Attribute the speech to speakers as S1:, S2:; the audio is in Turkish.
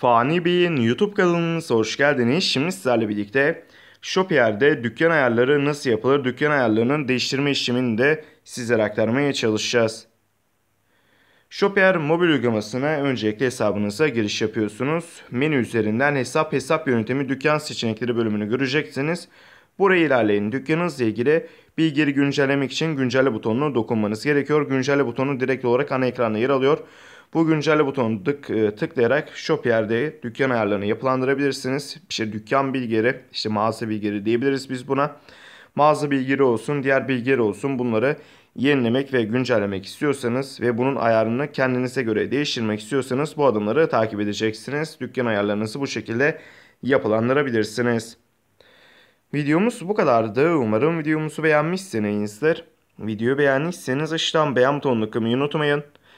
S1: Fani Bey'in YouTube kanalına hoş geldiniz. Şimdi sizlerle birlikte Shopier'de dükkan ayarları nasıl yapılır, dükkan ayarlarının değiştirme işlemini de sizlere aktarmaya çalışacağız. Shopier mobil uygulamasına öncelikle hesabınıza giriş yapıyorsunuz. Menü üzerinden hesap hesap yönetimi dükkan seçenekleri bölümünü göreceksiniz. Buraya ilerleyin. Dükkanınızla ilgili bilgileri güncellemek için güncelle butonuna dokunmanız gerekiyor. Güncelle butonu direkt olarak ana ekranda yer alıyor. Bu güncelle butonu tık, e, tıklayarak shop yerde dükkan ayarlarını yapılandırabilirsiniz. İşte dükkan bilgileri, işte mağaza bilgileri diyebiliriz biz buna. Mağaza bilgileri olsun, diğer bilgileri olsun bunları yenilemek ve güncellemek istiyorsanız ve bunun ayarını kendinize göre değiştirmek istiyorsanız bu adımları takip edeceksiniz. Dükkan ayarlarınızı bu şekilde yapılandırabilirsiniz. Videomuz bu kadardı. Umarım videomuzu beğenmişsinizdir. Videoyu beğendiyseniz aşağıdan beğen butonunu kımayı unutmayın.